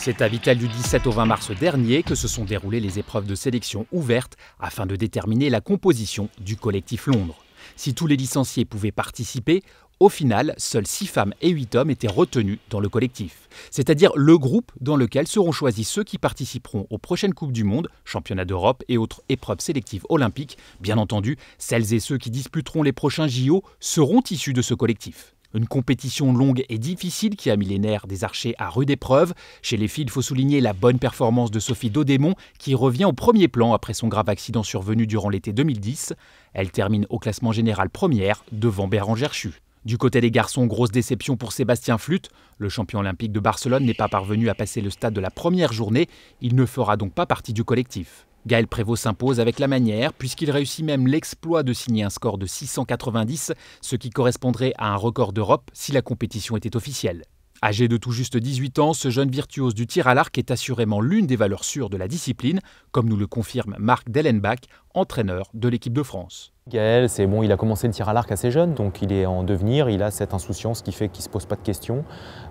C'est à Vital du 17 au 20 mars dernier que se sont déroulées les épreuves de sélection ouvertes afin de déterminer la composition du collectif Londres. Si tous les licenciés pouvaient participer, au final, seules 6 femmes et 8 hommes étaient retenus dans le collectif, c'est-à-dire le groupe dans lequel seront choisis ceux qui participeront aux prochaines Coupes du Monde, Championnats d'Europe et autres épreuves sélectives olympiques. Bien entendu, celles et ceux qui disputeront les prochains JO seront issus de ce collectif. Une compétition longue et difficile qui a mis les nerfs des archers à rude épreuve. Chez les filles, il faut souligner la bonne performance de Sophie Dodémon qui revient au premier plan après son grave accident survenu durant l'été 2010. Elle termine au classement général première devant Bérangère Chu. Du côté des garçons, grosse déception pour Sébastien Flut. Le champion olympique de Barcelone n'est pas parvenu à passer le stade de la première journée. Il ne fera donc pas partie du collectif. Gaël Prévost s'impose avec la manière, puisqu'il réussit même l'exploit de signer un score de 690, ce qui correspondrait à un record d'Europe si la compétition était officielle. Âgé de tout juste 18 ans, ce jeune virtuose du tir à l'arc est assurément l'une des valeurs sûres de la discipline, comme nous le confirme Marc Dellenbach, entraîneur de l'équipe de France. Gaël, c'est bon, il a commencé le tir à l'arc assez jeune, donc il est en devenir, il a cette insouciance qui fait qu'il ne se pose pas de questions.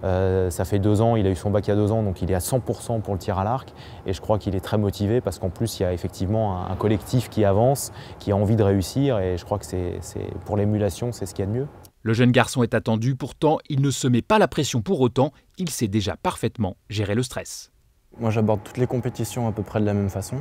Euh, ça fait deux ans, il a eu son bac il y a deux ans, donc il est à 100% pour le tir à l'arc, et je crois qu'il est très motivé parce qu'en plus, il y a effectivement un, collectif qui avance, qui a envie de réussir, et je crois que c'est pour l'émulation, c'est ce qu'il y a de mieux. Le jeune garçon est attendu, pourtant il ne se met pas la pression pour autant, il sait déjà parfaitement gérer le stress. Moi j'aborde toutes les compétitions à peu près de la même façon.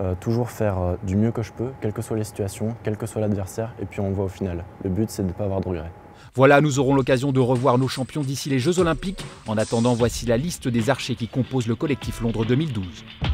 Euh, toujours faire euh, du mieux que je peux, quelles que soient les situations, quel que soit l'adversaire, et puis on voit au final. Le but c'est de ne pas avoir de regrets. Voilà, nous aurons l'occasion de revoir nos champions d'ici les Jeux Olympiques. En attendant, voici la liste des archers qui composent le collectif Londres 2012.